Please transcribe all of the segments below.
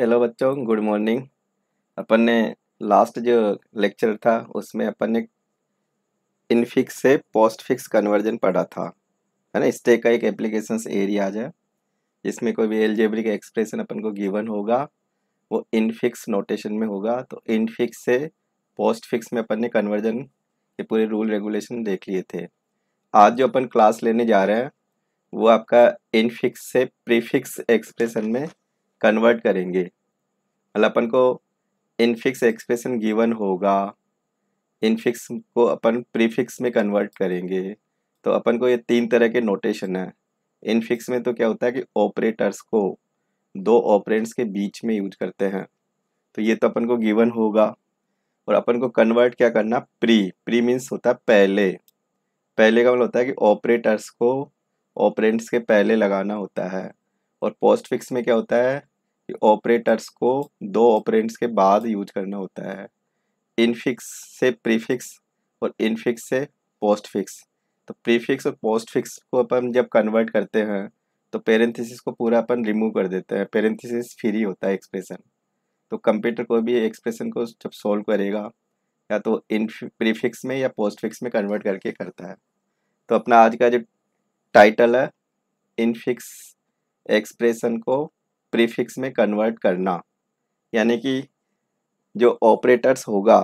hello बच्चों good morning अपन ने last जो लेक्चर था उसमें अपन ने इनफिक्स से पोस्ट फिक्स कन्वर्जन पढ़ा था है ना स्टे का एक एप्लीकेशन एरियाज है जिसमें कोई भी एलजेब्रिक एक्सप्रेशन अपन को गिवन होगा वो इनफिक्स नोटेशन में होगा तो इनफिक्स से पोस्ट फिक्स में अपन ने कन्वर्जन के पूरे रूल रेगुलेशन देख लिए थे आज जो अपन क्लास लेने जा रहे हैं वो आपका इनफिक्स से प्रीफिक्स एक्सप्रेशन में कन्वर्ट करेंगे मतलब अपन को इनफिक्स एक्सप्रेशन गिवन होगा इनफिक्स को अपन प्रीफिक्स में कन्वर्ट करेंगे तो अपन को ये तीन तरह के नोटेशन है इनफिक्स में तो क्या होता है कि ऑपरेटर्स को दो ऑपरेंट्स के बीच में यूज करते हैं तो ये तो अपन को गिवन होगा और अपन को कन्वर्ट क्या करना प्री प्री मीन्स होता है पहले पहले का मतलब होता है कि ऑपरेटर्स को ऑपरेंट्स के पहले लगाना होता है और पोस्ट फिक्स में क्या होता है ऑपरेटर्स को दो ऑपरेंट्स के बाद यूज करना होता है इनफिक्स से प्रीफिक्स और इनफिक्स से पोस्टफिक्स तो प्रीफिक्स और पोस्ट फिक्स को अपन जब कन्वर्ट करते हैं तो पेरेंथिसिस को पूरा अपन रिमूव कर देते हैं पेरेंथिसिस फ्री होता है एक्सप्रेशन तो कंप्यूटर कोई भी एक्सप्रेशन को जब सॉल्व करेगा या तो इन प्रीफिक्स में या पोस्ट फिक्स में कन्वर्ट करके करता है तो अपना आज का जो टाइटल है इनफिक्स एक्सप्रेशन को प्रीफिक्स में कन्वर्ट करना यानी कि जो ऑपरेटर्स होगा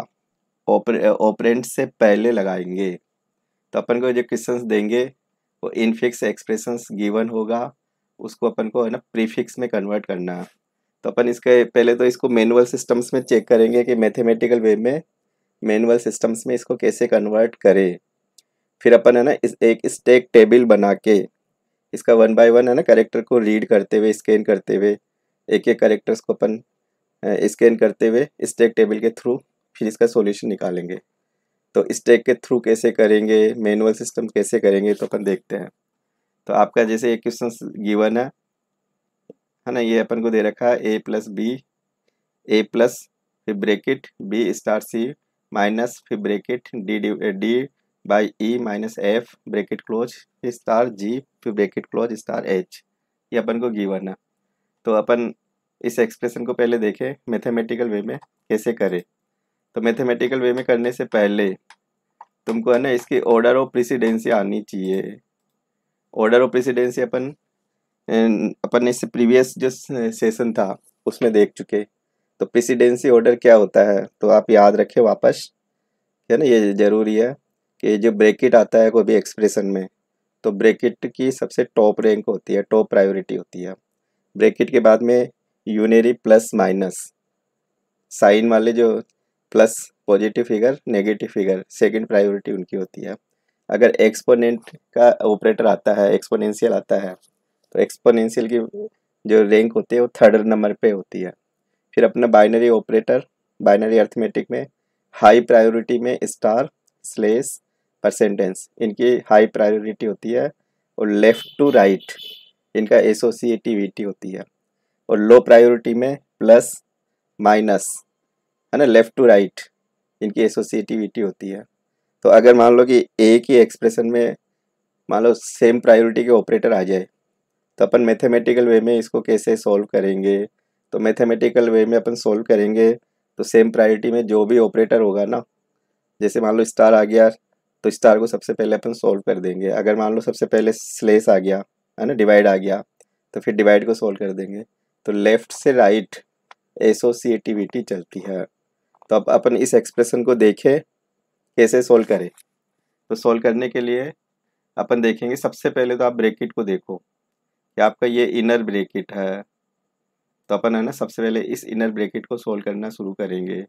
ऑपरेंट से पहले लगाएंगे तो अपन को जो क्वेश्चंस देंगे वो इनफिक्स एक्सप्रेशंस गिवन होगा उसको अपन को है ना प्रीफिक्स में कन्वर्ट करना तो अपन इसके पहले तो इसको मैनुअल सिस्टम्स में चेक करेंगे कि मैथमेटिकल वे में मैनुअल सिस्टम्स में इसको कैसे कन्वर्ट करें फिर अपन है ना इस एक स्टेक टेबल बना के इसका वन बाय वन है ना करेक्टर को रीड करते हुए स्कैन करते हुए एक एक करेक्टर्स को अपन स्कैन करते हुए स्टेक टेबल के थ्रू फिर इसका सॉल्यूशन निकालेंगे तो स्टेक के थ्रू कैसे करेंगे मैनुअल सिस्टम कैसे करेंगे तो अपन देखते हैं तो आपका जैसे एक क्वेश्चन गिवन है है ना ये अपन को दे रखा है A plus B A plus फिर bracket B star C minus फिर bracket D D by E minus F bracket close star G फिर ब्रेकेट क्लोज स्टार एच ये अपन को गिवन है तो अपन इस एक्सप्रेशन को पहले देखें मैथमेटिकल वे में कैसे करें तो मैथमेटिकल वे में करने से पहले तुमको है ना इसकी ऑर्डर ऑफ प्रेसिडेंसी आनी चाहिए ऑर्डर ऑफ प्रेसिडेंसी अपन अं, अपन इस प्रीवियस जो सेशन था उसमें देख चुके तो प्रेसिडेंसी ऑर्डर क्या होता है तो आप याद रखें वापस है ना ये ज़रूरी है कि जो ब्रेकिट आता है कोई भी एक्सप्रेशन में तो ब्रेकिट की सबसे टॉप रैंक होती है टॉप प्रायोरिटी होती है ब्रेकिट के बाद में यूनरी प्लस माइनस साइन वाले जो plus positive figure negative figure second priority उनकी होती है अगर एक्सपोनेंट का ऑपरेटर आता है एक्सपोनेंशियल आता है तो एक्सपोनेंशियल की जो रैंक होती है वो थर्ड नंबर पे होती है फिर अपना बाइनरी ऑपरेटर बाइनरी अर्थमेटिक में हाई प्रायोरिटी में स्टार स्लेस परसेंटेंस इनकी हाई प्रायोरिटी होती है और लेफ़्ट टू राइट इनका एसोसिएटिविटी होती है और लो प्रायोरिटी में प्लस माइनस है ना लेफ़्ट टू राइट इनकी एसोसिएटिविटी होती है तो अगर मान लो कि ए की एक्सप्रेशन में मान लो सेम प्रायोरिटी के ऑपरेटर आ जाए तो अपन मैथमेटिकल वे में इसको कैसे सॉल्व करेंगे तो मैथमेटिकल वे में अपन सॉल्व करेंगे तो सेम प्रायोरिटी में जो भी ऑपरेटर होगा ना जैसे मान लो स्टार आ गया तो स्टार को सबसे पहले अपन सोल्व कर देंगे अगर मान लो सबसे पहले स्लेस आ गया है ना डिवाइड आ गया तो फिर डिवाइड को सोल्व कर देंगे तो लेफ्ट से राइट एसोसिएटिविटी चलती है तो अब अपन इस एक्सप्रेशन को देखें कैसे सोल्व करें तो सोल्व करने के लिए अपन देखेंगे सबसे पहले तो आप ब्रेकिट को देखो कि आपका ये इनर ब्रेकिट है तो अपन है ना सबसे पहले इस इनर ब्रेकिट को सोल्व करना शुरू करेंगे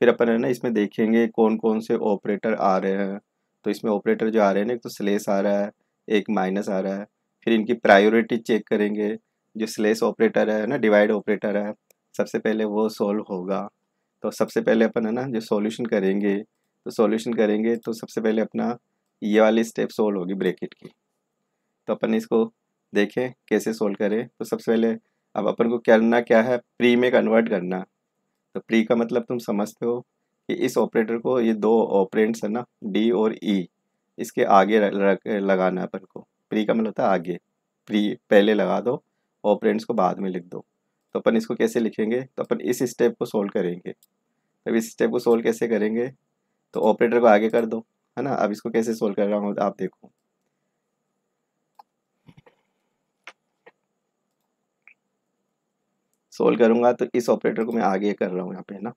फिर अपन है ना इसमें देखेंगे कौन कौन से ऑपरेटर आ रहे हैं तो इसमें ऑपरेटर जो आ रहे हैं ना एक तो स्लेस आ रहा है एक माइनस आ रहा है फिर इनकी प्रायोरिटी चेक करेंगे जो स्लेस ऑपरेटर है ना डिवाइड ऑपरेटर है सबसे पहले वो सोल्व होगा तो सबसे पहले अपन है ना जो सोल्यूशन करेंगे तो सोल्यूशन करेंगे तो सबसे पहले अपना ये वाली स्टेप सोल्व होगी ब्रेकेट की तो अपन इसको देखें कैसे सोल्व करें तो सबसे पहले अब अपन को करना क्या है प्री में कन्वर्ट करना तो प्री का मतलब तुम समझते हो कि इस ऑपरेटर को ये दो ऑपरेंट्स है ना डी और ई e, इसके आगे लगाना है अपन को प्री का मतलब होता है आगे प्री पहले लगा दो ऑपरेंट्स को बाद में लिख दो तो अपन इसको कैसे लिखेंगे तो अपन इस स्टेप को सोल्व करेंगे अब इस स्टेप को सोल्व कैसे करेंगे तो ऑपरेटर को आगे कर दो है ना अब इसको कैसे सोल्व कर रहा हूँ आप देखो सोल्व करूंगा तो इस ऑपरेटर को मैं आगे कर रहा हूँ यहाँ पे है ना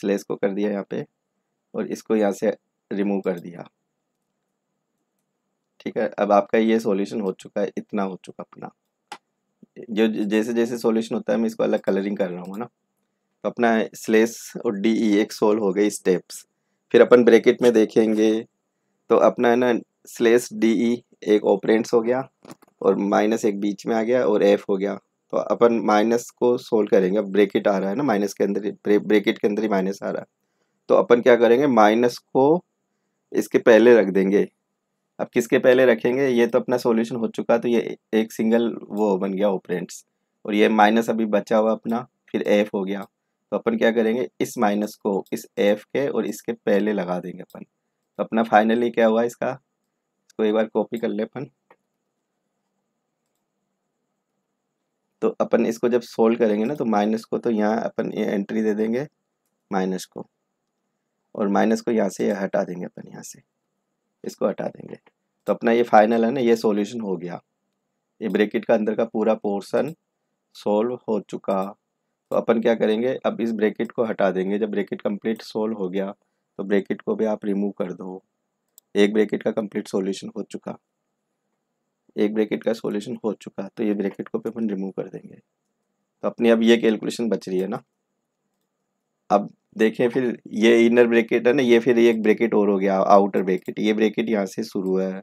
स्लेस को कर दिया यहाँ पे और इसको यहाँ से रिमूव कर दिया ठीक है अब आपका ये सॉल्यूशन हो चुका है इतना हो चुका अपना जो जैसे जैसे सॉल्यूशन होता है मैं इसको अलग कलरिंग कर रहा हूँ ना तो अपना स्लेस और डी ई e एक सोल हो गई स्टेप्स फिर अपन ब्रेकेट में देखेंगे तो अपना है ना स्लेस डी ई एक ऑपरेंट्स हो गया और माइनस एक बीच में आ गया और एफ हो गया तो अपन माइनस को सोल्व करेंगे ब्रेकेट आ रहा है ना माइनस के अंदर ब्रेकेट के अंदर ही माइनस आ रहा है तो अपन क्या करेंगे माइनस को इसके पहले रख देंगे अब किसके पहले रखेंगे ये तो अपना सॉल्यूशन हो चुका तो ये एक सिंगल वो बन गया ओपरेंट्स और ये माइनस अभी बचा हुआ अपना फिर एफ हो गया तो अपन क्या करेंगे इस माइनस को इस एफ के और इसके पहले लगा देंगे अपन तो अपना फाइनली क्या हुआ इसका इसको एक बार कॉपी कर ले अपन तो अपन इसको जब सोल्व करेंगे ना तो माइनस को तो यहाँ अपन ये एंट्री दे देंगे माइनस को और माइनस को यहाँ से हटा देंगे अपन यहाँ से इसको हटा देंगे तो अपना ये फाइनल है ना ये सॉल्यूशन हो गया ये ब्रैकेट का अंदर का पूरा पोर्शन सोल्व हो चुका तो अपन क्या करेंगे अब इस ब्रेकेट को हटा देंगे जब ब्रेकेट कंप्लीट सोल्व हो गया तो ब्रैकेट को भी आप रिमूव कर दो एक ब्रैकेट का कंप्लीट सॉल्यूशन हो चुका एक ब्रैकेट का सोल्यूशन हो चुका है तो ये ब्रैकेट को भी अपन रिमूव कर देंगे तो अपनी अब ये कैलकुलेशन बच रही है ना अब देखें फिर ये इनर ब्रैकेट है ना ये फिर एक ब्रैकेट और हो गया आउटर ब्रैकेट ये ब्रैकेट यहाँ से शुरू है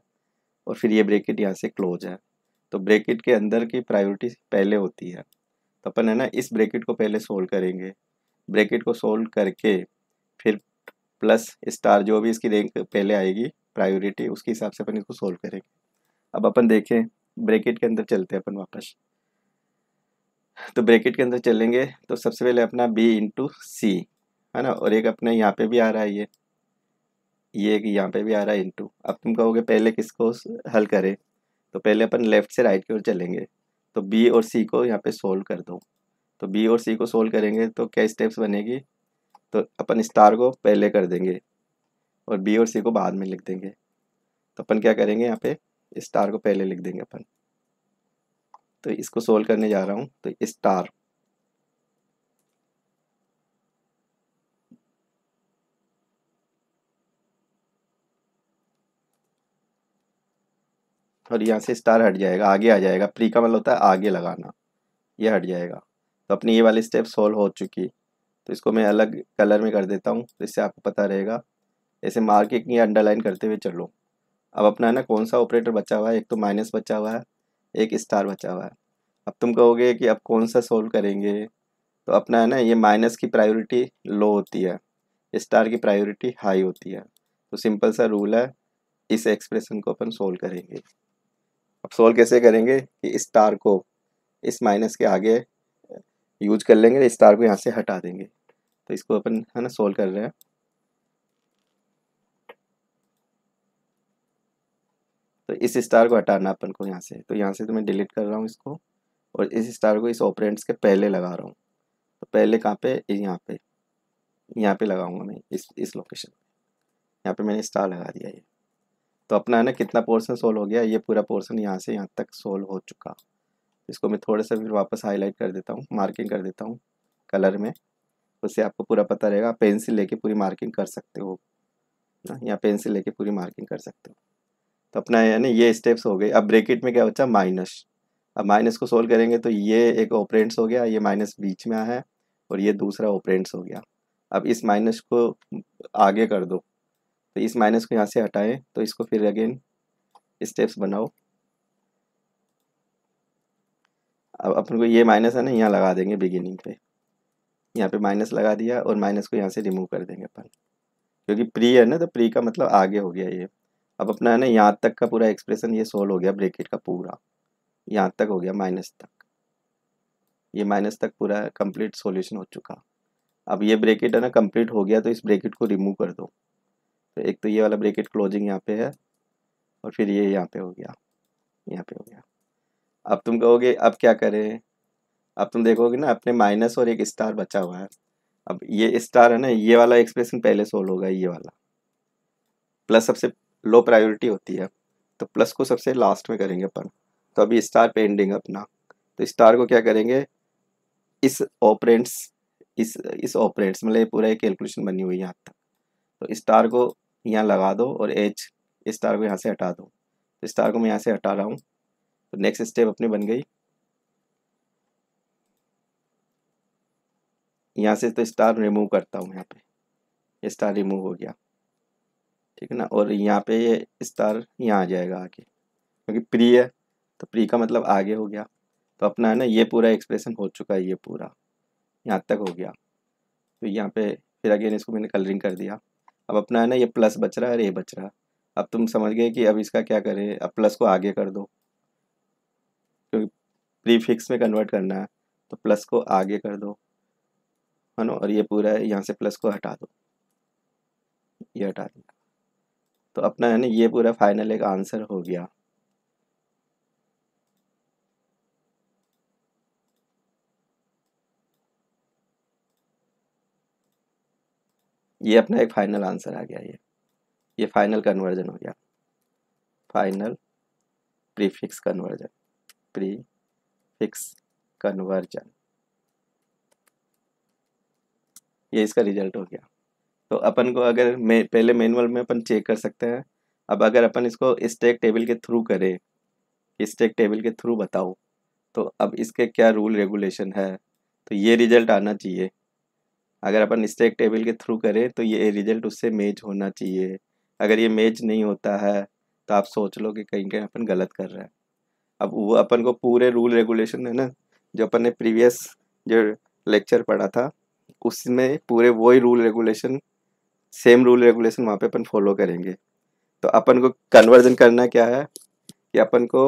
और फिर ये ब्रैकेट यहाँ से क्लोज है तो ब्रैकेट के अंदर की प्रायोरिटी पहले होती है तो अपन है ना इस ब्रैकेट को पहले सोल्व करेंगे ब्रैकेट को सोल्व करके फिर प्लस स्टार जो भी इसकी रैंक पहले आएगी प्रायोरिटी उसके हिसाब से अपन इसको सोल्व करेंगे अब अपन देखें ब्रैकेट के अंदर चलते हैं अपन वापस तो ब्रैकेट के अंदर चलेंगे तो सबसे पहले अपना बी इंटू सी है ना और एक अपना यहाँ पे भी आ रहा है ये ये एक यहाँ पे भी आ रहा है इंटू अब तुम कहोगे पहले किसको हल करें तो पहले अपन लेफ्ट से राइट की ओर चलेंगे तो बी और सी को यहाँ पे सोल्व कर दो तो बी और सी को सोल्व करेंगे तो क्या स्टेप्स बनेगी तो अपन स्टार को पहले कर देंगे और बी और सी को बाद में लिख देंगे तो अपन क्या करेंगे यहाँ पे स्टार को पहले लिख देंगे अपन तो इसको सोल्व करने जा रहा हूं तो स्टार और यहां से स्टार हट जाएगा आगे आ जाएगा प्री का मतलब होता है आगे लगाना ये हट जाएगा तो अपनी ये वाली स्टेप सोल्व हो चुकी तो इसको मैं अलग कलर में कर देता हूँ तो इससे आपको पता रहेगा ऐसे मार्किंग या अंडरलाइन करते हुए चलो अब अपना है ना कौन सा ऑपरेटर बचा हुआ है एक तो माइनस बचा हुआ है एक स्टार बचा हुआ है अब तुम कहोगे कि अब कौन सा सोल्व करेंगे तो अपना है ना ये माइनस की प्रायोरिटी लो होती है स्टार की प्रायोरिटी हाई होती है तो सिंपल सा रूल है इस एक्सप्रेशन को अपन सोल्व करेंगे अब सोल्व कैसे करेंगे कि स्टार को इस माइनस के आगे यूज कर लेंगे स्टार को यहाँ से हटा देंगे तो इसको अपन है ना सोल्व कर रहे हैं तो इस स्टार को हटाना अपन को यहाँ से तो यहाँ से तो मैं डिलीट कर रहा हूँ इसको और इस स्टार को इस ऑपरेंट्स के पहले लगा रहा हूँ तो पहले कहाँ पे यहाँ पे यहाँ पे लगाऊंगा मैं इस इस लोकेशन यहाँ पे मैंने स्टार लगा दिया ये तो अपना है ना कितना पोर्सन सोल्व हो गया ये पूरा पोर्सन यहाँ से यहाँ तक सोल्व हो चुका इसको मैं थोड़ा सा फिर वापस हाईलाइट कर देता हूँ मार्किंग कर देता हूँ कलर में उससे आपको पूरा पता रहेगा पेंसिल लेके पूरी मार्किंग कर सकते हो ना यहाँ पेंसिल लेके पूरी मार्किंग कर सकते हो तो अपना यानी ये स्टेप्स हो गए अब ब्रेकेट में क्या बचा माइनस अब माइनस को सोल्व करेंगे तो ये एक ऑपरेंट्स हो गया ये माइनस बीच में आया है और ये दूसरा ऑपरेंट्स हो गया अब इस माइनस को आगे कर दो तो इस माइनस को यहाँ से हटाएं तो इसको फिर अगेन स्टेप्स बनाओ अब अपन को ये माइनस है ना यहाँ लगा देंगे बिगिनिंग पे यहाँ पे माइनस लगा दिया और माइनस को यहाँ से रिमूव कर देंगे अपन क्योंकि प्री है ना तो प्री का मतलब आगे हो गया ये अब अपना है ना यहाँ तक का पूरा एक्सप्रेशन ये सोल्व हो गया ब्रेकेट का पूरा यहाँ तक हो गया माइनस तक ये माइनस तक पूरा कंप्लीट सॉल्यूशन हो चुका अब ये ब्रेकेट है ना कंप्लीट हो गया तो इस ब्रेकेट को रिमूव कर दो तो एक तो ये वाला ब्रेकेट क्लोजिंग यहाँ पे है और फिर ये यहाँ पे हो गया यहाँ पे हो गया अब तुम कहोगे अब क्या करें अब तुम देखोगे ना अपने माइनस और एक स्टार बचा हुआ है अब ये स्टार है ना ये वाला एक्सप्रेशन पहले सोल्व होगा ये वाला प्लस सबसे लो प्रायोरिटी होती है तो प्लस को सबसे लास्ट में करेंगे अपन तो अभी स्टार पे एंडिंग अपना तो स्टार को क्या करेंगे इस ऑपरेंट्स इस इस ऑपरेंट्स मतलब पूरा एक कैलकुलेशन बनी हुई है यहाँ तक तो स्टार को यहाँ लगा दो और एच स्टार को यहाँ से हटा दो तो स्टार को मैं यहाँ से हटा रहा हूँ तो नेक्स्ट स्टेप अपनी बन गई यहाँ से तो स्टार रिमूव करता हूँ यहाँ पे स्टार रिमूव हो गया ठीक है ना और यहाँ पे ये स्टार यहाँ आ जाएगा आके क्योंकि प्री है तो प्री का मतलब आगे हो गया तो अपना है ना ये पूरा एक्सप्रेशन हो चुका है ये पूरा यहाँ तक हो गया तो यहाँ पे फिर अगेन इसको मैंने कलरिंग कर दिया अब अपना है ना ये प्लस बच रहा है और ये बच रहा है अब तुम समझ गए कि अब इसका क्या करें अब प्लस को आगे कर दो क्योंकि प्री में कन्वर्ट करना है तो प्लस को आगे कर दो है ना और ये पूरा यहाँ से प्लस को हटा दो ये हटा दिया तो अपना है ना ये पूरा फाइनल एक आंसर हो गया ये अपना एक फाइनल आंसर आ गया ये ये फाइनल कन्वर्जन हो गया final prefix conversion prefix conversion ये इसका रिजल्ट हो गया तो अपन को अगर मे, पहले मैनुअल में अपन चेक कर सकते हैं अब अगर अपन इसको स्टेक टेबल के थ्रू करें स्टेक टेबल के थ्रू बताओ तो अब इसके क्या रूल रेगुलेशन है तो ये रिजल्ट आना चाहिए अगर अपन स्टेक टेबल के थ्रू करें तो ये रिजल्ट उससे मैच होना चाहिए अगर ये मैच नहीं होता है तो आप सोच लो कि कहीं कहीं अपन गलत कर रहे हैं अब वो अपन को पूरे रूल रेगुलेशन है ना जो अपन ने प्रीवियस जो लेक्चर पढ़ा था उसमें पूरे वही rule regulation same rule regulation वहाँ पे अपन फॉलो करेंगे तो अपन को कन्वर्जन करना क्या है कि अपन को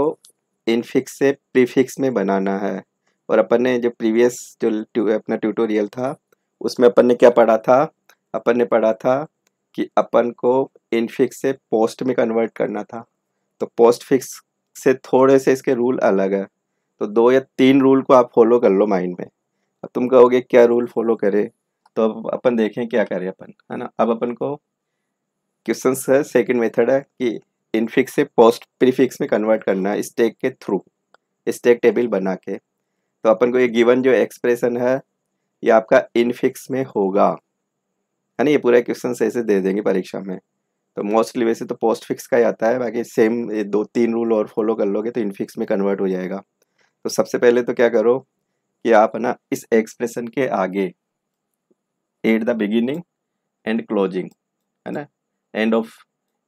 इनफिक्स से प्रीफिक्स में बनाना है और अपन ने जो प्रीवियस जो अपना ट्यूटोरियल था उसमें अपन ने क्या पढ़ा था अपन ने पढ़ा था कि अपन को इनफिक्स से पोस्ट में कन्वर्ट करना था तो पोस्ट फिक्स से थोड़े से इसके रूल अलग है तो दो या तीन रूल को आप फॉलो कर लो माइंड में अब तुम कहोगे क्या रूल फॉलो करें तो अब अपन देखें क्या करें अपन है ना अब अपन को क्वेश्चन है सेकेंड मेथड है कि इनफिक्स से पोस्ट प्रीफिक्स में कन्वर्ट करना है स्टेक के थ्रू स्टेक टेबल बना के तो अपन को ये गिवन जो एक्सप्रेशन है ये आपका इनफिक्स में होगा है ना ये पूरा क्वेश्चन ऐसे दे देंगे परीक्षा में तो मोस्टली वैसे तो पोस्ट फिक्स का ही आता है बाकी सेम ये दो तीन रूल और फॉलो कर लोगे तो इनफिक्स में कन्वर्ट हो जाएगा तो सबसे पहले तो क्या करो कि आप है ना इस एक्सप्रेशन के आगे at the beginning and closing है ना एंड ऑफ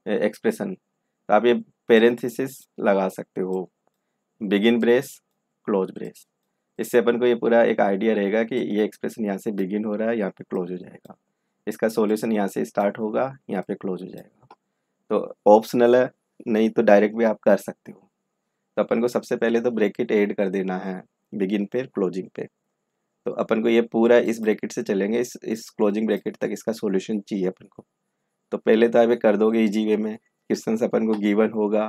एक्सप्रेशन तो आप ये पेरेंथिस लगा सकते हो बिगिन ब्रेस क्लोज ब्रेस इससे अपन को ये पूरा एक आइडिया रहेगा कि ये एक्सप्रेशन यहाँ से बिगिन हो रहा है यहाँ पे क्लोज हो जाएगा इसका सॉल्यूशन यहाँ से स्टार्ट होगा यहाँ पे क्लोज हो जाएगा तो ऑप्शनल है नहीं तो डायरेक्ट भी आप कर सकते हो तो अपन को सबसे पहले तो ब्रेकिट एड कर देना है बिगिन पे क्लोजिंग पे तो अपन को ये पूरा इस ब्रैकेट से चलेंगे इस इस क्लोजिंग ब्रैकेट तक इसका सॉल्यूशन चाहिए अपन को तो पहले तो आप ये कर दोगे इजी वे में क्वेश्चन अपन को गिवन होगा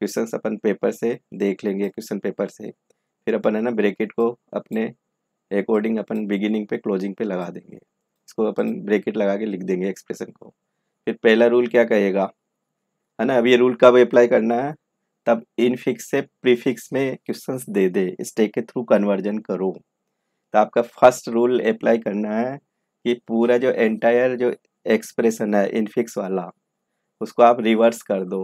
क्वेश्चन अपन पेपर से देख लेंगे क्वेश्चन पेपर से फिर अपन है ना ब्रैकेट को अपने अकॉर्डिंग अपन बिगिनिंग पे क्लोजिंग पे लगा देंगे इसको अपन ब्रेकेट लगा के लिख देंगे एक्सप्रेशन को फिर पहला रूल क्या कहेगा है ना अब ये रूल कब अप्लाई करना है तब इनफिक्स से प्रीफिक्स में क्वेश्चंस दे दे स्टेक के थ्रू कन्वर्जन करो तो आपका फर्स्ट रूल अप्लाई करना है कि पूरा जो एंटायर जो एक्सप्रेशन है इनफिक्स वाला उसको आप रिवर्स कर दो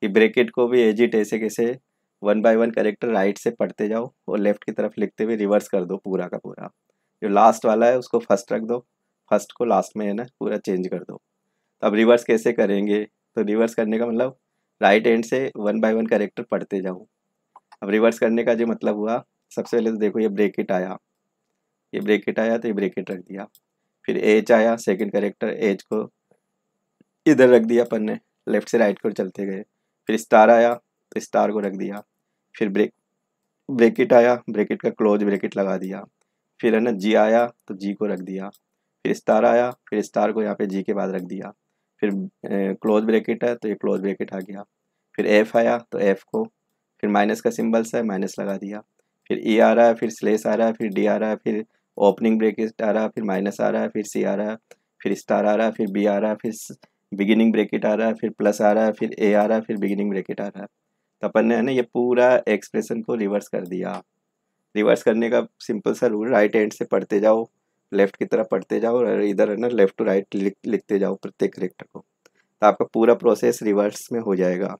कि ब्रेकेट को भी एजिट ऐसे कैसे one by one character right से पढ़ते जाओ और लेफ्ट की तरफ लिखते हुए रिवर्स कर दो पूरा का पूरा जो लास्ट वाला है उसको फर्स्ट रख दो फर्स्ट को लास्ट में है ना पूरा चेंज कर दो तो अब रिवर्स कैसे करेंगे तो रिवर्स करने का मतलब राइट एंड से वन बाय वन करेक्टर पढ़ते जाओ अब रिवर्स करने का जो मतलब हुआ सबसे पहले तो देखो ये ब्रेकेट आया ये ब्रेकेट आया तो ये ब्रेकेट रख दिया फिर एच आया सेकंड करेक्टर एच को इधर रख दिया अपन ने लेफ्ट से राइट को चलते गए फिर स्टार आया तो स्टार को रख दिया फिर ब्रेक ब्रेकेट आया ब्रेकेट का क्लोज ब्रेकेट लगा दिया फिर है ना जी आया तो जी को रख दिया फिर स्टार आया फिर स्टार को यहाँ पे जी के बाद रख दिया फिर क्लोज ब्रेकेट है तो ये क्लोज ब्रेकेट आ गया फिर एफ़ आया तो एफ़ को फिर माइनस का सिंबल्स है माइनस लगा दिया फिर ई e आ रहा है फिर स्लेस आ रहा है फिर डी आ रहा है फिर ओपनिंग इट आ रहा फिर माइनस आ रहा है फिर सी आ रहा है फिर स्टार आ रहा है फिर बी आ रहा है फिर बिगिनिंग ब्रेकेट आ रहा है फिर प्लस आ रहा है फिर ए आ रहा है फिर बिगिनिंग ब्रेकेट आ रहा है तो अपन ने है ना ये पूरा एक्सप्रेशन को रिवर्स कर दिया रिवर्स करने का सिंपल सा रूल राइट एंड से पढ़ते जाओ लेफ्ट की तरफ पढ़ते जाओ और इधर है ना लेफ्ट टू राइट लिखते जाओ प्रत्येक करेक्टर को तो आपका पूरा प्रोसेस रिवर्स में हो जाएगा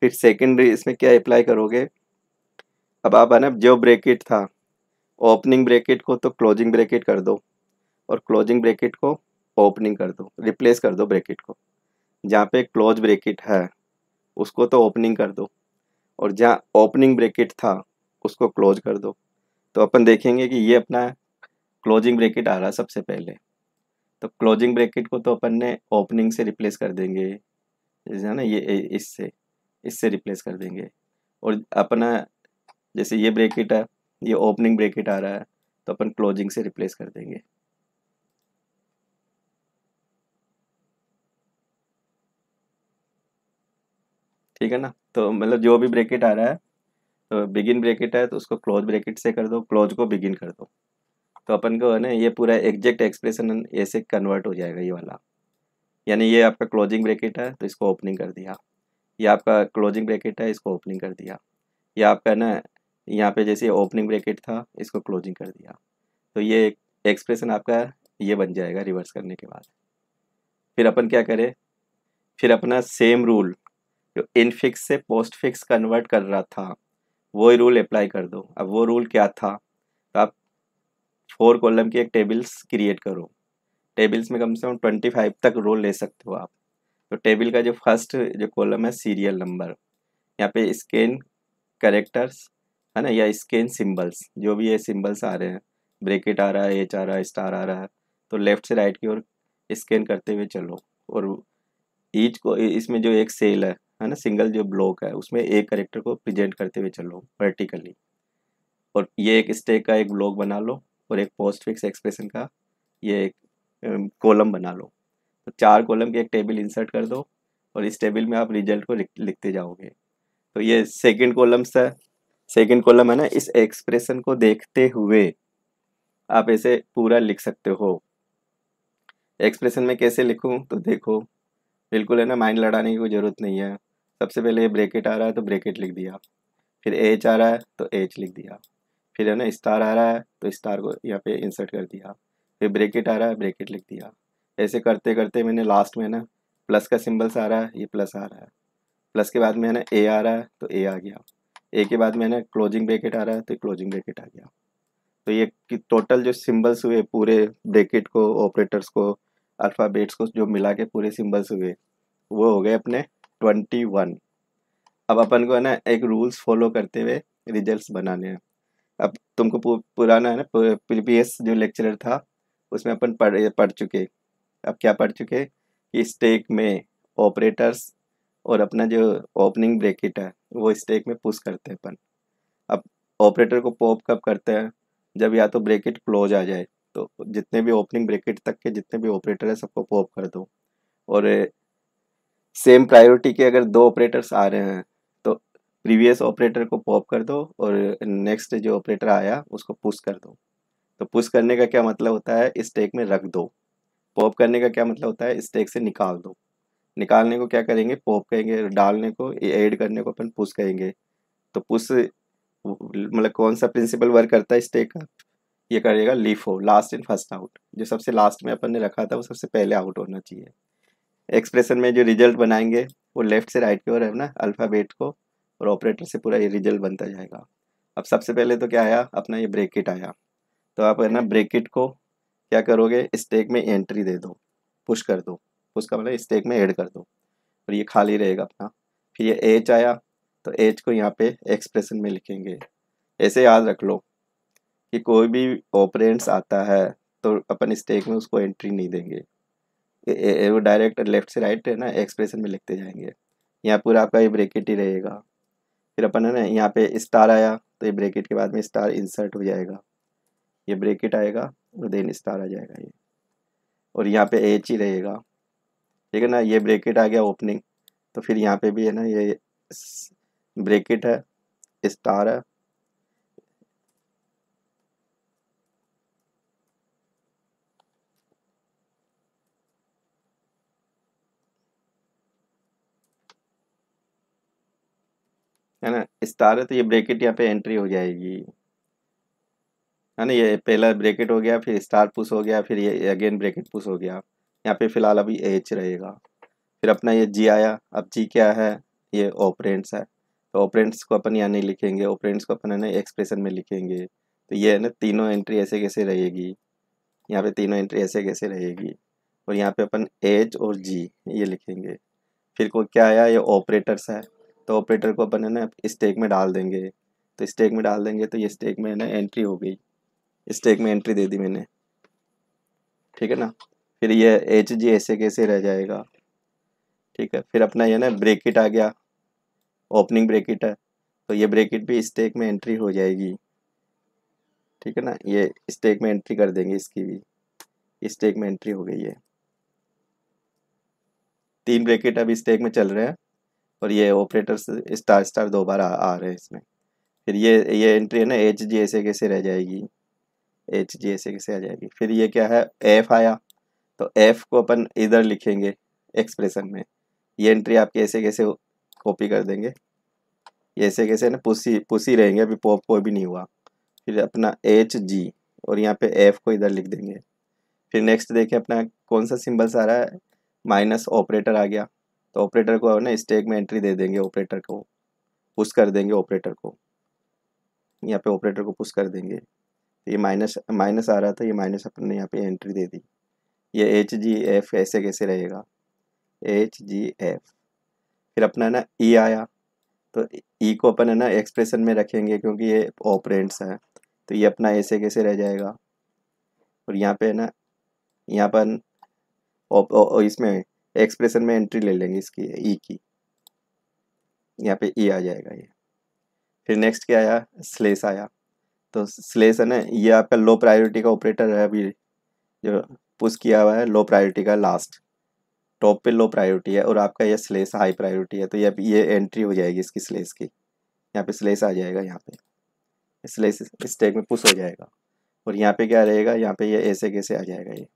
फिर सेकेंड इसमें क्या अप्लाई करोगे अब आप है ना जो ब्रेकेट था ओपनिंग ब्रैकेट को तो क्लोजिंग ब्रैकेट कर दो और क्लोजिंग ब्रैकेट को ओपनिंग कर दो रिप्लेस कर दो ब्रैकेट को जहाँ पे क्लोज ब्रैकेट है उसको तो ओपनिंग कर दो और जहाँ ओपनिंग ब्रैकेट था उसको क्लोज कर दो तो अपन देखेंगे कि ये अपना क्लोजिंग ब्रैकेट आ रहा है सबसे पहले तो क्लोजिंग ब्रैकेट को तो अपन ने ओपनिंग से रिप्लेस कर देंगे जैसे है ना ये इससे इससे रिप्लेस कर देंगे और अपना जैसे ये ब्रैकेट है ये ओपनिंग ब्रेकेट आ रहा है तो अपन क्लोजिंग से रिप्लेस कर देंगे ठीक है ना तो मतलब जो भी ब्रेकेट आ रहा है तो बिगिन ब्रेकेट है तो उसको क्लोज ब्रेकेट से कर दो क्लोज को बिगिन कर दो तो अपन को है ना ये पूरा एग्जैक्ट एक्सप्रेशन ऐसे कन्वर्ट हो जाएगा ये वाला यानी ये आपका क्लोजिंग ब्रेकेट है तो इसको ओपनिंग कर दिया ये आपका क्लोजिंग ब्रेकेट है इसको ओपनिंग कर दिया ये आपका ना यहाँ पे जैसे ओपनिंग ब्रैकेट था इसको क्लोजिंग कर दिया तो ये एक्सप्रेशन आपका ये बन जाएगा रिवर्स करने के बाद फिर अपन क्या करें फिर अपना सेम रूल जो इनफिक्स से पोस्ट फिक्स कन्वर्ट कर रहा था वो रूल अप्लाई कर दो अब वो रूल क्या था तो आप फोर कॉलम की एक टेबल्स क्रिएट करो टेबल्स में कम से कम ट्वेंटी फाइव तक रोल ले सकते हो आप तो टेबल का जो फर्स्ट जो कॉलम है सीरियल नंबर यहाँ पे स्कैन करेक्टर्स है ना या स्कैन सिम्बल्स जो भी ये सिम्बल्स आ रहे हैं ब्रेकेट आ रहा है एच आ रहा है स्टार आ रहा है तो लेफ्ट से राइट की ओर स्कैन करते हुए चलो और ईच को इसमें जो एक सेल है है ना सिंगल जो ब्लॉक है उसमें एक करेक्टर को प्रेजेंट करते हुए चलो वर्टिकली और ये एक स्टेक का एक ब्लॉक बना लो और एक पोस्ट फिक्स एक्सप्रेशन का ये एक कॉलम बना लो तो चार कॉलम की एक टेबल इंसर्ट कर दो और इस टेबल में आप रिजल्ट को लिखते जाओगे तो ये सेकंड कॉलम्स है सेकेंड कॉलम है ना इस एक्सप्रेशन को देखते हुए आप ऐसे पूरा लिख सकते हो एक्सप्रेशन में कैसे लिखूं तो देखो बिल्कुल है ना माइंड लड़ाने की कोई ज़रूरत नहीं है सबसे पहले ये ब्रेकेट आ रहा है तो ब्रेकेट लिख दिया फिर एच आ रहा है तो एच लिख दिया फिर है ना स्टार आ रहा है तो स्टार को यहाँ पे इंसर्ट कर दिया फिर ब्रेकेट आ रहा है ब्रेकेट लिख दिया ऐसे करते करते मैंने लास्ट में ना प्लस का सिम्बल्स आ रहा है ये प्लस आ रहा है प्लस के बाद में है ना ए आ रहा है तो ए आ गया ए के बाद मैंने क्लोजिंग ब्रैकेट आ रहा है तो क्लोजिंग ब्रेकेट आ गया तो ये टोटल जो सिंबल्स हुए पूरे ब्रैकेट को ऑपरेटर्स को अल्फ़ाबेट्स को जो मिला के पूरे सिंबल्स हुए वो हो गए अपने ट्वेंटी वन अब अपन को है ना एक रूल्स फॉलो करते हुए रिजल्ट्स बनाने हैं अब तुमको पुराना है ना प्रीवियस जो लेक्चरर था उसमें अपन पढ़ पढ़ चुके अब क्या पढ़ चुके कि स्टेक में ऑपरेटर्स और अपना जो ओपनिंग ब्रेकेट है वो स्टेक में पुश करते हैं अपन अब ऑपरेटर को पॉप कब करते हैं जब या तो ब्रेकेट क्लोज आ जाए तो जितने भी ओपनिंग ब्रेकेट तक के जितने भी ऑपरेटर है सबको पॉप कर दो और सेम प्रायोरिटी के अगर दो ऑपरेटर्स आ रहे हैं तो प्रीवियस ऑपरेटर को पॉप कर दो और नेक्स्ट जो ऑपरेटर आया उसको पुश कर दो तो पुश करने का क्या मतलब होता है स्टेक में रख दो पॉप करने का क्या मतलब होता है स्टेक से निकाल दो निकालने को क्या करेंगे पॉप कहेंगे डालने को ऐड करने को अपन पुश कहेंगे तो पुश मतलब कौन सा प्रिंसिपल वर्क करता है स्टेक का ये करेगा लीफ हो लास्ट इन फर्स्ट आउट जो सबसे लास्ट में अपन ने रखा था वो सबसे पहले आउट होना चाहिए एक्सप्रेशन में जो रिजल्ट बनाएंगे वो लेफ्ट से राइट की ओर है ना अल्फ़ाबेट को और ऑपरेटर से पूरा ये रिजल्ट बनता जाएगा अब सबसे पहले तो क्या आया अपना ये ब्रेकिट आया तो आप है ना ब्रेकिट को क्या करोगे स्टेक में एंट्री दे दो पुश कर दो उसका मतलब स्टेक में ऐड कर दो और ये खाली रहेगा अपना फिर ये एच आया तो एच को यहाँ पे एक्सप्रेशन में लिखेंगे ऐसे याद रख लो कि कोई भी ऑपरेंट्स आता है तो अपन स्टेक में उसको एंट्री नहीं देंगे वो डायरेक्ट लेफ्ट से राइट है ना एक्सप्रेशन में लिखते जाएंगे यहाँ पूरा आपका ये ब्रेकेट ही रहेगा फिर अपन है ना यहाँ पे स्टार आया तो ये ब्रेकेट के बाद में स्टार इंसर्ट हो जाएगा ये ब्रेकेट आएगा और देन स्टार आ जाएगा ये और यहाँ पे एच ही रहेगा ठीक है ना ये ब्रेकेट आ गया ओपनिंग तो फिर यहाँ पे भी है ना ये ब्रेकेट है स्टार है है ना स्टार है तो ये ब्रेकेट यहाँ पे एंट्री हो जाएगी है ना ये पहला ब्रेकेट हो गया फिर स्टार पुश हो गया फिर ये अगेन ब्रेकेट पुश हो गया यहाँ पे फिलहाल अभी एच रहेगा फिर अपना ये जी आया अब जी क्या है ये ऑपरेंट्स है तो ऑपरेंट्स को अपन यहाँ नहीं लिखेंगे ऑपरेंट्स को अपन है ना एक्सप्रेशन में लिखेंगे तो ये है ना तीनों एंट्री ऐसे कैसे रहेगी यहाँ पे तीनों एंट्री ऐसे कैसे रहेगी और यहाँ पे अपन एच और जी ये लिखेंगे फिर को क्या आया ये ऑपरेटर्स है तो ऑपरेटर को अपन है ना स्टेक में डाल देंगे तो स्टेक में डाल देंगे तो ये स्टेक में है ना एंट्री हो गई स्टेक में एंट्री दे दी मैंने ठीक है ना फिर ये एच जी ऐसे कैसे रह जाएगा ठीक है फिर अपना ये ना ब्रेकिट आ गया ओपनिंग ब्रेकिट है तो ये ब्रेकिट भी स्टेक में एंट्री हो जाएगी ठीक है ना ये स्टेक में एंट्री कर देंगे इसकी भी स्टेक में एंट्री हो गई है तीन ब्रेकिट अब स्टेक में चल रहे हैं और ये ऑपरेटर स्टार स्टार दो बार आ, आ रहे हैं इसमें फिर ये ये एंट्री है ना एच जी ऐसे कैसे रह जाएगी एच जी ऐसे कैसे आ जाएगी फिर ये क्या है एफ आया तो एफ को अपन इधर लिखेंगे एक्सप्रेशन में ये एंट्री आपके ऐसे कैसे कॉपी कर देंगे ये ऐसे कैसे ना पुसी पुसी रहेंगे अभी पॉप कोई भी नहीं हुआ फिर अपना एच जी और यहाँ पे एफ को इधर लिख देंगे फिर नेक्स्ट देखें अपना कौन सा सिंबल्स आ रहा है माइनस ऑपरेटर आ गया तो ऑपरेटर को ना स्टेक में एंट्री दे देंगे ऑपरेटर को पुश कर देंगे ऑपरेटर को यहाँ पे ऑपरेटर को पुश कर देंगे तो ये माइनस माइनस आ रहा था ये माइनस अपने यहाँ पे एंट्री दे दी ये एच जी एफ ऐसे कैसे रहेगा एच जी एफ फिर अपना ना ई e आया तो ई e को अपन है ना एक्सप्रेशन में रखेंगे क्योंकि ये ऑपरेंट्स हैं तो ये अपना ऐसे कैसे रह जाएगा और यहाँ पे है ना यहाँ पर इसमें एक्सप्रेशन में एंट्री ले लेंगे इसकी ई e की यहाँ पे ई आ जाएगा ये फिर नेक्स्ट क्या आया स्लेस आया तो स्लेस है ना ये आपका लो प्रायोरिटी का ऑपरेटर है अभी जो पुश किया हुआ है लो प्रायोरिटी का लास्ट टॉप पे लो प्रायोरिटी है और आपका ये स्लेस हाई प्रायोरिटी है तो ये ये एंट्री हो जाएगी इसकी स्लेस की यहाँ पे स्लेस आ जाएगा यहाँ पे स्लेस इस टैग में पुश हो जाएगा और यहाँ पे क्या रहेगा यहाँ पे ये ऐसे कैसे आ जाएगा ये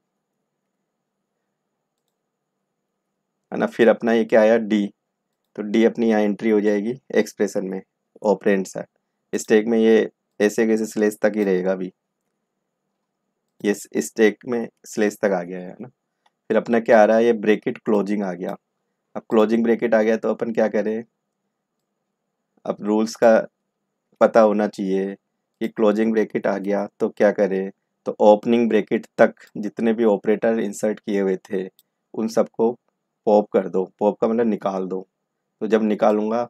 है ना फिर अपना ये क्या आया डी तो डी अपनी यहाँ एंट्री हो जाएगी एक्सप्रेशन में ऑपरेंट है इस में ये ऐसे कैसे स्लेस तक ही रहेगा अभी ये इस स्टेक में स्लेस तक आ गया है ना फिर अपना क्या आ रहा है ये ब्रेकेट क्लोजिंग आ गया अब क्लोजिंग ब्रेकेट आ गया तो अपन क्या करें अब रूल्स का पता होना चाहिए कि क्लोजिंग ब्रेकेट आ गया तो क्या करें तो ओपनिंग ब्रेकेट तक जितने भी ऑपरेटर इंसर्ट किए हुए थे उन सबको पॉप कर दो पॉप का मतलब निकाल दो तो जब निकालूंगा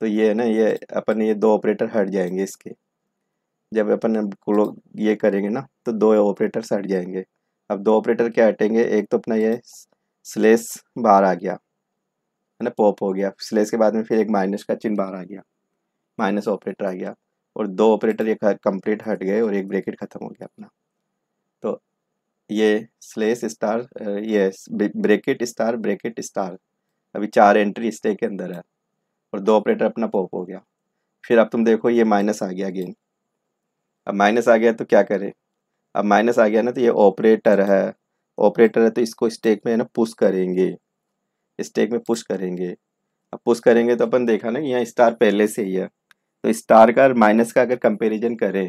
तो ये है ना ये अपन ये दो ऑपरेटर हट जाएंगे इसके जब अपन ये करेंगे ना तो दो ऑपरेटर्स हट जाएंगे अब दो ऑपरेटर क्या हटेंगे एक तो अपना ये स्लेस बाहर आ गया है ना पॉप हो गया स्लेस के बाद में फिर एक माइनस का चिन्ह बाहर आ गया माइनस ऑपरेटर आ गया और दो ऑपरेटर एक कंप्लीट हट गए और एक ब्रेकेट ख़त्म हो गया अपना तो ये स्लेस स्टार ये ब्रेकेट स्टार ब्रेकेट स्टार अभी चार एंट्री स्टे के अंदर है और दो ऑपरेटर अपना पॉप हो गया फिर अब तुम देखो ये माइनस आ गया अगेन अब माइनस आ गया तो क्या करें अब माइनस आ गया ना तो ये ऑपरेटर है ऑपरेटर है तो इसको स्टेक में है ना पुश करेंगे स्टेक में पुश करेंगे अब पुश करेंगे तो अपन देखा ना यहाँ स्टार पहले से ही है तो स्टार का माइनस का अगर कंपेरिजन करें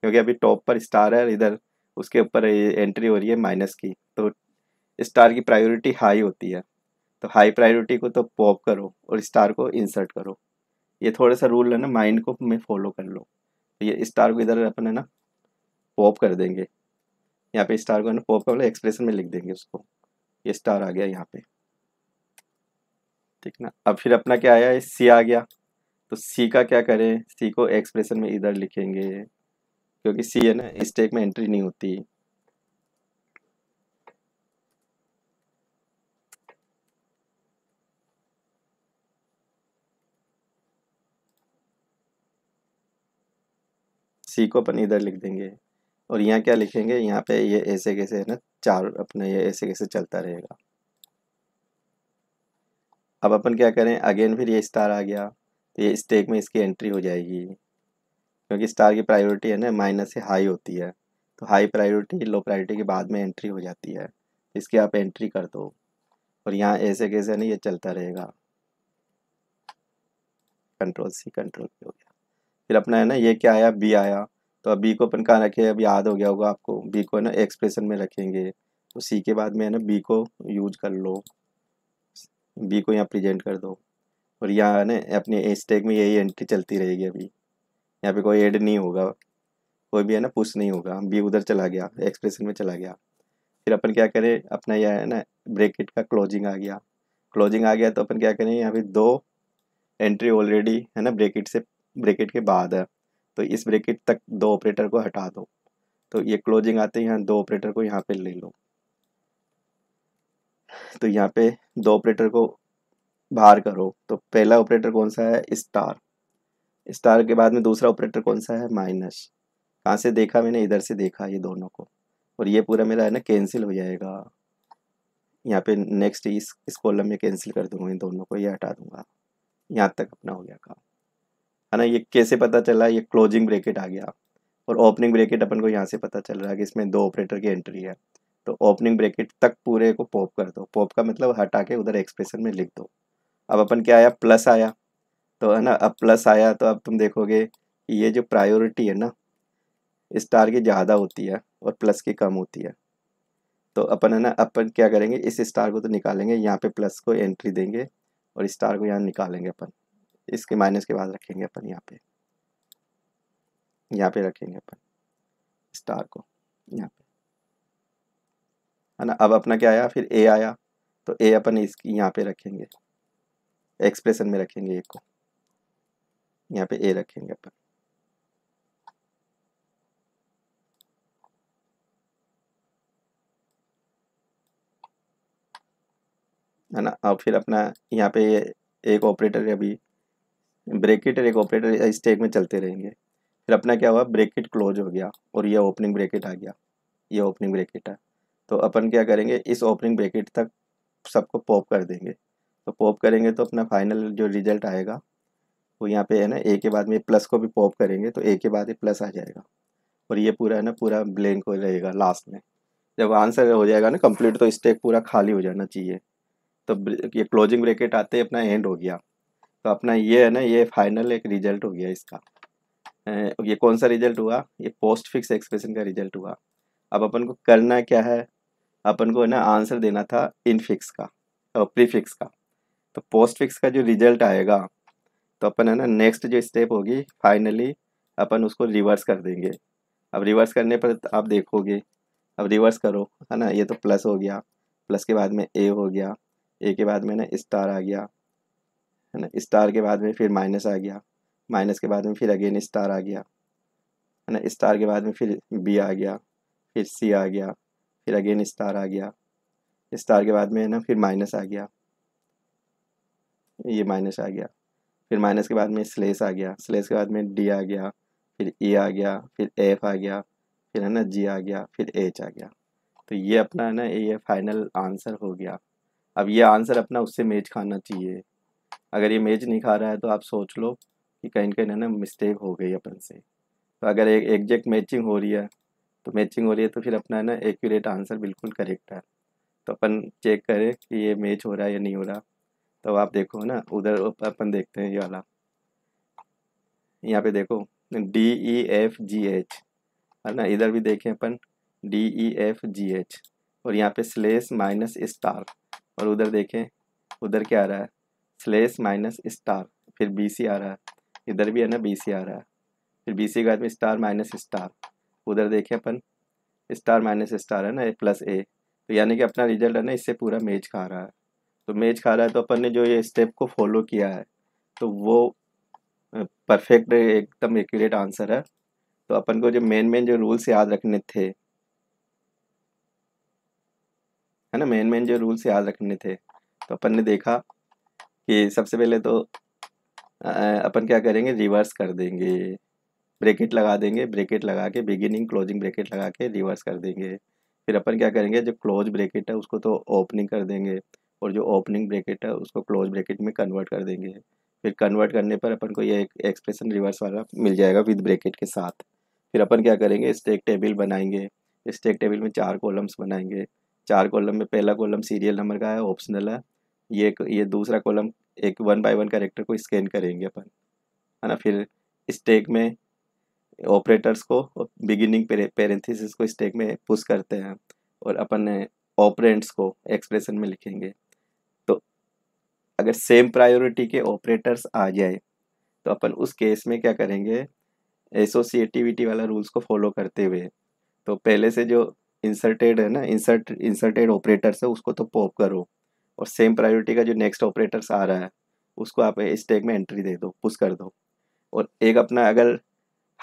क्योंकि अभी टॉप पर स्टार है इधर उसके ऊपर एंट्री हो रही है माइनस की तो स्टार की प्रायोरिटी हाई होती है तो हाई प्रायोरिटी को तो पॉप करो और स्टार को इंसर्ट करो ये थोड़ा सा रूल है ना माइंड को मैं फॉलो कर लो ये स्टार को इधर अपन है ना पॉप कर देंगे यहाँ पे स्टार को है ना पॉप एक्सप्रेशन में लिख देंगे उसको ये स्टार आ गया यहाँ पे ठीक ना अब फिर अपना क्या आया सी आ गया तो सी का क्या करें सी को एक्सप्रेशन में इधर लिखेंगे क्योंकि सी है ना स्टेक में एंट्री नहीं होती सी को अपन इधर लिख देंगे और यहाँ क्या लिखेंगे यहाँ पे ये ऐसे कैसे है ना चार अपने ये ऐसे कैसे चलता रहेगा अब अपन क्या करें अगेन फिर ये स्टार आ गया तो ये स्टेक में इसकी एंट्री हो जाएगी क्योंकि स्टार की प्रायोरिटी है ना माइनस से हाई होती है तो हाई प्रायोरिटी लो प्रायोरिटी के बाद में एंट्री हो जाती है तो इसकी आप एंट्री कर दो और यहाँ ऐसे कैसे ना ये चलता रहेगा कंट्रोल सी कंट्रोल पे हो गया फिर अपना है ना ये क्या आया बी आया तो अब बी को अपन कहाँ रखें अब याद हो गया होगा आपको बी को है ना एक्सप्रेशन में रखेंगे तो सी के बाद में है ना बी को यूज कर लो बी को यहाँ प्रेजेंट कर दो और यहाँ है ना अपने इस में यही एंट्री चलती रहेगी अभी यहाँ पे कोई ऐड नहीं होगा कोई भी है ना पुश नहीं होगा बी उधर चला गया एक्सप्रेशन में चला गया फिर अपन क्या करें अपना यह है ना ब्रेकेट का क्लोजिंग आ गया क्लोजिंग आ गया तो अपन क्या करें यहाँ पे दो एंट्री ऑलरेडी है ना ब्रेकेट से ब्रेकेट के बाद है तो इस ब्रेकेट तक दो ऑपरेटर को हटा दो तो ये क्लोजिंग आते हैं यहाँ दो ऑपरेटर को यहाँ पे ले लो तो यहाँ पे दो ऑपरेटर को बाहर करो तो पहला ऑपरेटर कौन सा है स्टार स्टार के बाद में दूसरा ऑपरेटर कौन सा है माइनस कहाँ से देखा मैंने इधर से देखा ये दोनों को और ये पूरा मेरा है ना कैंसिल हो जाएगा यहाँ पे नेक्स्ट इस इस कॉलम में कैंसिल कर दूंगा इन दोनों को ये हटा दूंगा यहाँ तक अपना हो गया काम है ना ये कैसे पता चला ये क्लोजिंग ब्रेकेट आ गया और ओपनिंग ब्रेकेट अपन को यहाँ से पता चल रहा है कि इसमें दो ऑपरेटर की एंट्री है तो ओपनिंग ब्रेकेट तक पूरे को पॉप कर दो पॉप का मतलब हटा के उधर एक्सप्रेशन में लिख दो अब अपन क्या आया प्लस आया तो है ना अब प्लस आया तो अब तुम देखोगे ये जो प्रायोरिटी है ना स्टार की ज़्यादा होती है और प्लस की कम होती है तो अपन है ना अपन क्या करेंगे इस स्टार को तो निकालेंगे यहाँ पे प्लस को एंट्री देंगे और स्टार को यहाँ निकालेंगे अपन इसके माइनस के बाद रखेंगे अपन यहाँ पे यहाँ पे रखेंगे अपन स्टार को यहाँ पे है ना अब अपना क्या आया फिर ए आया तो ए अपन इसकी यहाँ पे रखेंगे एक्सप्रेशन में रखेंगे ए को यहाँ पे ए रखेंगे अपन है ना अब फिर अपना यहाँ पे एक ऑपरेटर अभी ब्रेकेट और एक ऑपरेटर इस टेक में चलते रहेंगे फिर अपना क्या हुआ ब्रेकेट क्लोज हो गया और ये ओपनिंग ब्रेकेट आ गया ये ओपनिंग ब्रेकेट है तो अपन क्या करेंगे इस ओपनिंग ब्रेकेट तक सबको पॉप कर देंगे तो पॉप करेंगे तो अपना फाइनल जो रिजल्ट आएगा वो यहाँ पे है ना ए के बाद में प्लस को भी पॉप करेंगे तो ए के बाद ही प्लस आ जाएगा और ये पूरा है ना पूरा ब्लैंक हो जाएगा लास्ट में जब आंसर हो जाएगा ना कंप्लीट तो स्टेक पूरा खाली हो जाना चाहिए तो ये क्लोजिंग ब्रेकेट आते ही अपना एंड हो गया तो अपना ये है ना ये फाइनल एक रिजल्ट हो गया इसका ये कौन सा रिजल्ट हुआ ये पोस्ट फिक्स एक्सप्रेशन का रिजल्ट हुआ अब अपन को करना क्या है अपन को है ना आंसर देना था इन फिक्स का और प्रीफिक्स का तो पोस्ट फिक्स का जो रिजल्ट आएगा तो अपन है ना नेक्स्ट जो स्टेप होगी फाइनली अपन उसको रिवर्स कर देंगे अब रिवर्स करने पर आप देखोगे अब रिवर्स करो है ना ये तो प्लस हो गया प्लस के बाद में ए हो गया ए के बाद में ना स्टार आ गया है ना स्टार के बाद में फिर माइनस आ गया माइनस के बाद में फिर अगेन स्टार आ गया है ना स्टार के बाद में फिर बी आ गया फिर सी आ गया फिर अगेन स्टार आ गया स्टार के बाद में है ना फिर माइनस आ गया ये माइनस आ गया फिर माइनस के बाद में स्लेस आ गया स्लेस के बाद में डी आ गया फिर ए आ गया फिर एफ आ गया फिर है ना जी आ गया फिर एच आ गया तो ये अपना है ना ये फाइनल आंसर हो गया अब ये आंसर अपना उससे मैच खाना चाहिए अगर ये मेज नहीं खा रहा है तो आप सोच लो कि कहीं कहीं ना मिस्टेक हो गई अपन से तो अगर एक एग्जैक्ट मैचिंग हो रही है तो मैचिंग हो रही है तो फिर अपना है ना एक्यूरेट आंसर बिल्कुल करेक्ट है तो अपन चेक करें कि ये मैच हो रहा है या नहीं हो रहा तो आप देखो ना उधर अपन देखते हैं ये वाला यहाँ पे देखो D E F G H है ना इधर भी देखें अपन D E F G H और यहाँ पे स्लेस माइनस स्टार और उधर देखें उधर क्या आ रहा है स्लेस माइनस स्टार फिर बी सी आ रहा है इधर भी है ना बी सी आ रहा है फिर बी सी के बाद में स्टार माइनस स्टार उधर देखें अपन स्टार माइनस स्टार है ना ए प्लस ए तो यानी कि अपना रिजल्ट है ना इससे पूरा मेज खा रहा है तो मेज खा रहा है तो अपन ने जो ये स्टेप को फॉलो किया है तो वो परफेक्ट एकदम एक्यूरेट आंसर है तो अपन को जो मेन मेन जो रूल्स याद रखने थे है ना मेन मेन जो रूल्स याद रखने थे तो अपन ने देखा कि सबसे पहले तो अपन क्या करेंगे रिवर्स कर देंगे ब्रेकेट लगा देंगे ब्रेकेट लगा के बिगिनिंग क्लोजिंग ब्रेकेट लगा के रिवर्स कर देंगे फिर अपन क्या करेंगे जो क्लोज ब्रेकेट है उसको तो ओपनिंग कर देंगे और जो ओपनिंग ब्रेकेट है उसको क्लोज ब्रेकेट में कन्वर्ट कर देंगे फिर कन्वर्ट करने पर अपन को ये एक एक्सप्रेशन रिवर्स वाला मिल जाएगा विद ब्रेकेट के साथ फिर अपन क्या करेंगे स्टेक टेबल बनाएंगे स्टेक टेबल में चार कॉलम्स बनाएंगे चार कॉलम में पहला कॉलम सीरियल नंबर का है ऑप्शनल है ये ये दूसरा कॉलम एक वन बाय वन करेक्टर को स्कैन करेंगे अपन है ना फिर स्टेक में ऑपरेटर्स को बिगिनिंग पेरेंथिस को स्टेक में पुश करते हैं और अपन ऑपरेंट्स को एक्सप्रेशन में लिखेंगे तो अगर सेम प्रायोरिटी के ऑपरेटर्स आ जाए तो अपन उस केस में क्या करेंगे एसोसिएटिविटी वाला रूल्स को फॉलो करते हुए तो पहले से जो इंसर्टेड है ना इंसर्ट इंसर्टेड ऑपरेटर्स है उसको तो पॉप करो और सेम प्रायोरिटी का जो नेक्स्ट ऑपरेटर्स आ रहा है उसको आप इस टैग में एंट्री दे दो पुश कर दो और एक अपना अगर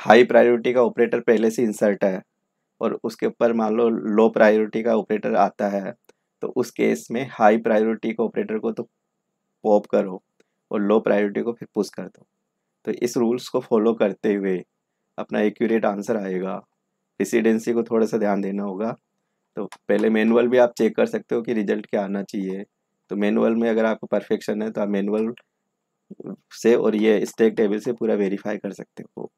हाई प्रायोरिटी का ऑपरेटर पहले से इंसर्ट है और उसके ऊपर मान लो लो प्रायोरिटी का ऑपरेटर आता है तो उस केस में हाई प्रायोरिटी के ऑपरेटर को तो पॉप करो और लो प्रायोरिटी को फिर पुश कर दो तो इस रूल्स को फॉलो करते हुए अपना एक्यूरेट आंसर आएगा रेसिडेंसी को थोड़ा सा ध्यान देना होगा तो पहले मैनुअल भी आप चेक कर सकते हो कि रिजल्ट क्या आना चाहिए तो मैनुअल में अगर आपको परफेक्शन है तो आप मैनुअल से और ये स्टेक टेबल से पूरा वेरीफाई कर सकते हो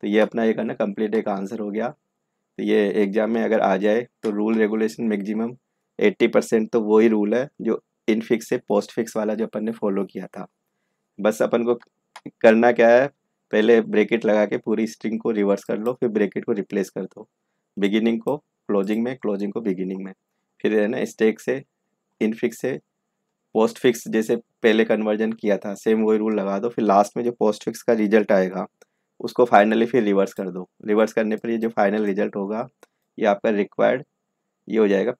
तो ये अपना एक है ना कंप्लीट एक आंसर हो गया तो ये एग्ज़ाम में अगर आ जाए तो रूल रेगुलेशन मैक्सिमम 80 परसेंट तो वही रूल है जो इनफिक्स से पोस्ट फिक्स वाला जो अपन ने फॉलो किया था बस अपन को करना क्या है पहले ब्रेकेट लगा के पूरी स्ट्रिंग को रिवर्स कर लो फिर ब्रेकेट को रिप्लेस कर दो बिगिनिंग को क्लोजिंग में क्लोजिंग को बिगिनिंग में फिर है ना स्टेक से इनफिक्स से पोस्ट फिक्स जैसे पहले कन्वर्जन किया था सेम वही रूल लगा दो फिर लास्ट में जो पोस्ट फिक्स का रिजल्ट आएगा उसको फाइनली फिर रिवर्स कर दो रिवर्स करने पर ये जो फाइनल रिजल्ट होगा ये आपका रिक्वायर्ड ये हो जाएगा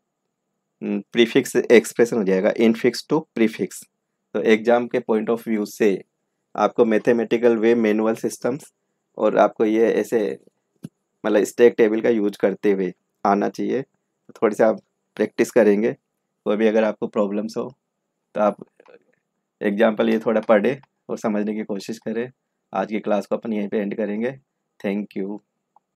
प्रीफिक्स हम्म, एक्सप्रेशन हो जाएगा इनफिक्स टू प्रीफिक्स तो एग्ज़ाम के पॉइंट ऑफ व्यू से आपको मैथेमेटिकल वे मैनुअल सिस्टम्स और आपको ये ऐसे मतलब स्टेक टेबल का यूज करते हुए आना चाहिए तो थोड़ी सा आप प्रैक्टिस करेंगे कोई भी अगर आपको प्रॉब्लम्स हो तो आप एग्जाम्पल ये थोड़ा पढ़े और समझने की कोशिश करें आज की क्लास को अपन यहीं पे एंड करेंगे थैंक यू